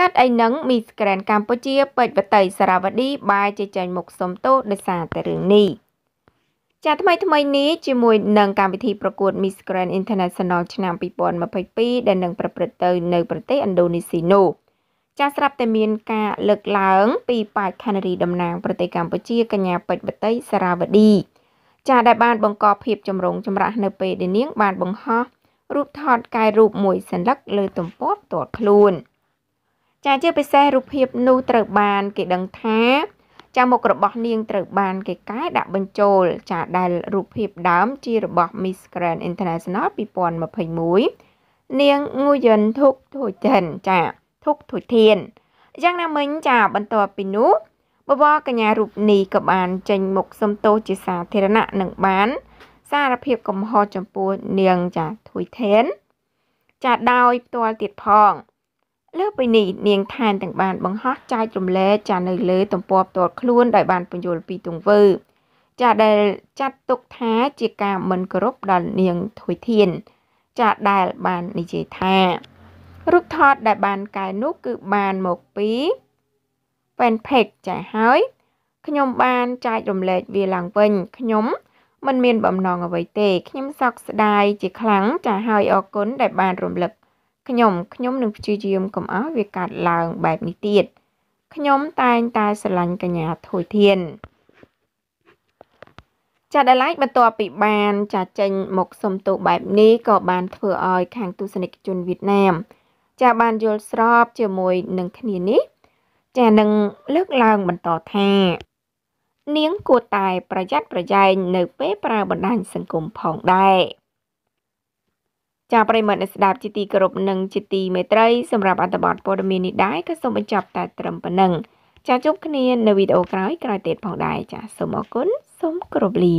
កាត់អីនឹងមីស្ក្រែនកម្ពុជាពេជ្រវតីសារវឌីបាយជាចេញមុខសុំទោសដោយសារតែរឿងនេះចាថ្មីថ្មីនេះជាមួយនឹងកម្មវិធីប្រកួត Miss Grand International ឆ្នាំ2022ដែលនឹងប្រព្រឹត្តទៅនៅប្រទេសឥណ្ឌូនេស៊ីនោះចាស្រាប់តែមានការលើកឡើងពីប៉ែកខានារីតំណាងប្រទេសកម្ពុជាកញ្ញាពេជ្រវតីសារវឌីចា ដែលបានបង្កភាពចម្រុងចម្រាស់នៅពេលដែលនាងបានបង្ហោះរូបថតកែរូបមួយសន្លឹកលើទំព័រផ្ទាល់ខ្លួន។ចាជាពិសេសរូបភាពនោះត្រូវបាន គេដឹងថាចាមុខរបស់ នាងត្រូវបាន គេកែដាក់បញ្ចូលចាដែលរូបភាពដើម ជារបស់ Miss Grand International 2021នាងងូយិនធុកធុយធិនចាធុកធុយធានយ៉ាងណាមិញចាបន្ទាប់ពីនោះបវរកញ្ញារូបនេះក៏បានចេញមុខសំទោសជាសាធារណៈនឹងបាន សារភាពកំហុសចំពោះនាងចាធុយធានចាដោយផ្ទាល់ទៀតផងលើពីនេះនាងថែមទាំងបានបង្ហោះចែករំលែកចានៅលើទំព័រផ្ទាល់ខ្លួនដោយបានបញ្យល់ពីទង្វើ ចាដែលចាត់ទុកថាជាការមិនគោរពដល់នាងធុយធាន ចាដែលបាននិយាយថារូបថតដែលបានកែនោះគឺបានមកពី fanpage ចាហើយខ្ញុំបានចែករំលែកវាឡើងវិញខ្ញុំមិនមានបំណងអ្វីទេខ្ញុំសោកស្ដាយជាខ្លាំងចាហើយអរគុណដែលបានរំលឹកខ្ញុំខ្ញុំនឹងព្យាយាមកុំឲ្យវាកាត់ឡើងបែបនេះទៀតខ្ញុំតែងតែស្រឡាញ់កញ្ញាថុយធានចាដែលឡែកបន្ទាប់ពី បានចាចេញមកសុំទោសបែបនេះក៏បានធ្វើឲ្យខាងទស្សនិកជនវៀតណាម ចាបានយល់ស្របជាមួយនឹងគ្នានេះចានឹងលើកឡើងបន្តថា នាងគួរតែប្រយ័ត្នប្រយែងនៅ ពេលប្រើបណ្ដាញសង្គមផងដែរចាប្រិមត្តអ្នកស្ដាប់ជាទីគោរពនិងជាទីមេត្រីសម្រាប់អត្ថបទព័ត៌មាននេះដែរក៏សូមបញ្ចប់តែត្រឹមប៉ុណ្ណឹងចាជួបគ្នានៅវីដេអូក្រោយក្រោយទៀតផងដែរចាសូមអរគុណសូមគោរពលា